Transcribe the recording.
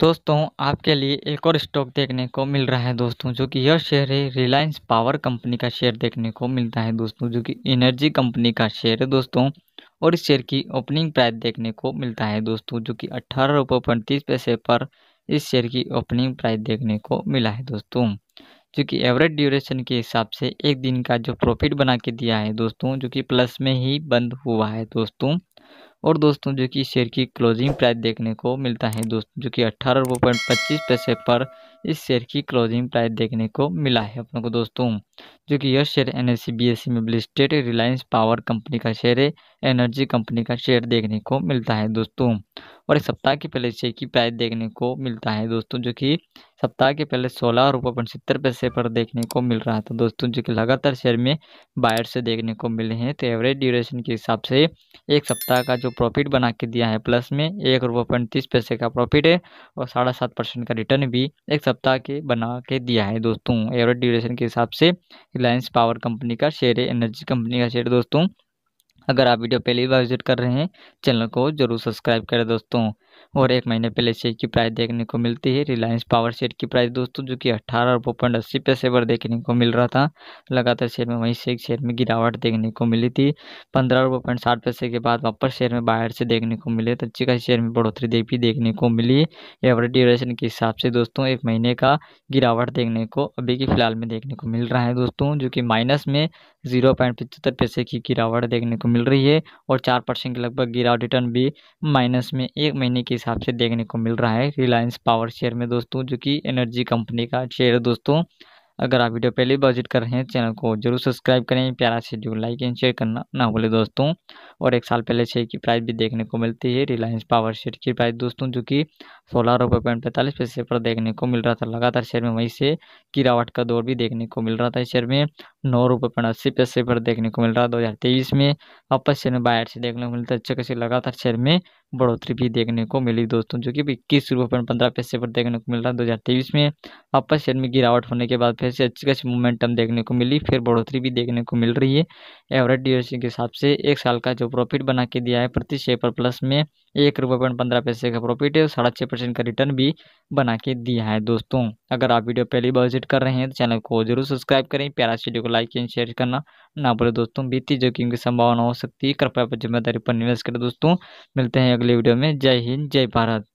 दोस्तों आपके लिए एक और स्टॉक देखने को मिल रहा है दोस्तों जो कि यह शेयर है रिलायंस पावर कंपनी का शेयर देखने को मिलता है दोस्तों जो कि एनर्जी कंपनी का शेयर है दोस्तों और इस शेयर की ओपनिंग प्राइस देखने को मिलता है दोस्तों जो कि अट्ठारह रुपये पैंतीस पैसे पर इस शेयर की ओपनिंग प्राइस देखने को मिला है दोस्तों जो कि एवरेज ड्यूरेशन के हिसाब से एक दिन का जो प्रॉफिट बना के दिया है दोस्तों जो कि प्लस में ही बंद हुआ है दोस्तों और दोस्तों जो कि शेयर की क्लोजिंग प्राइस देखने को मिलता है दोस्तों जो कि अट्ठारह रुपये पॉइंट पच्चीस पैसे पर इस शेयर की क्लोजिंग प्राइस देखने को मिला है अपने को दोस्तों जो कि यह share N S e e में लिस्टेड रिलायंस पावर कंपनी का शेयर है एनर्जी कंपनी का शेयर देखने को मिलता है दोस्तों और इस सप्ताह के पहले शेयर की प्राइस देखने को मिलता है दोस्तों जो कि सप्ताह के पहले सोलह रुपये पचहत्तर पैसे पर देखने को मिल रहा था दोस्तों जो कि लगातार शेयर में बायर से देखने को मिले हैं तो एवरेज ड्यूरेशन के हिसाब से एक सप्ताह का जो प्रॉफिट बना के दिया है प्लस में एक रुपये पैंतीस पैसे का प्रॉफिट है और साढ़े सात परसेंट का रिटर्न भी एक सप्ताह के बना के दिया है दोस्तों एवरेज ड्यूरेशन के हिसाब से रिलायंस पावर कंपनी का शेयर है एनर्जी कंपनी का शेयर दोस्तों अगर आप वीडियो पहली बार विजिट कर रहे हैं चैनल को जरूर सब्सक्राइब करें दोस्तों और एक महीने पहले शेयर की प्राइस देखने को मिलती है रिलायंस पावर शेयर की प्राइस दोस्तों जो कि अट्ठारह रुपये पॉइंट अस्सी पैसे पर देखने को मिल रहा था लगातार शेयर में वहीं से शेयर में गिरावट देखने को मिली थी पंद्रह रुपये पॉइंट साठ पैसे के बाद वापस शेयर में बाहर से देखने को मिले तो अच्छी खासी शेयर में बढ़ोतरी भी देखने को मिली एवरेज ड्यूरेशन के हिसाब से दोस्तों एक महीने का गिरावट देखने को अभी के फिलहाल में देखने को मिल रहा है दोस्तों जो कि माइनस में जीरो पॉइंट पचहत्तर पैसे की गिरावट देखने को मिल रही है और चार परसेंट के लगभग गिरावट रिटर्न भी माइनस में एक महीने कंपनी के हिसाब से देखने को मिल रहा है रिलायंस पावर शेयर में दोस्तों जो कि एनर्जी कंपनी का शेयर है दोस्तों अगर आप वीडियो पहले बजट कर रहे हैं चैनल को जरूर सब्सक्राइब करें प्यारा से जो लाइक एंड शेयर करना ना भूले दोस्तों और एक साल पहले शेयर की प्राइस भी देखने को मिलती है रिलायंस पावर शेयर की प्राइस दोस्तों जो कि सोलह रुपये पॉइंट पैंतालीस पैसे पर देखने को मिल रहा था लगातार शेयर में वहीं से गिरावट का दौर भी देखने को मिल रहा था शेयर में नौ रुपये पर अस्सी पैसे पर देखने को मिल रहा है दो हज़ार तेईस में अपर शेयर में बाहर से देखने को मिलता है अच्छे खासी लगातार शेयर में बढ़ोतरी भी देखने को मिली दोस्तों जो कि इक्कीस रुपये पर पंद्रह पैसे पर देखने को मिल रहा है दो हज़ार तेईस में अपर शेयर में गिरावट होने के बाद फिर से अच्छी खासी मोमेंटम देखने को मिली फिर बढ़ोतरी भी देखने को मिल रही है एवरेज ड्यूरेशन के हिसाब से एक साल का जो प्रॉफिट बना के दिया है प्रति शेयर पर प्लस में एक रुपये पॉइंट पंद्रह पैसे का प्रॉफिट है साढ़े छः परसेंट का रिटर्न भी बना के दिया है दोस्तों अगर आप वीडियो पहली बार विजिट कर रहे हैं तो चैनल को जरूर सब्सक्राइब करें प्यारा वीडियो को लाइक एंड शेयर करना ना भूलें दोस्तों बीती जोखिम की संभावना हो सकती है कृपया जिम्मेदारी पर निवेश करें दोस्तों मिलते हैं अगले वीडियो में जय हिंद जय भारत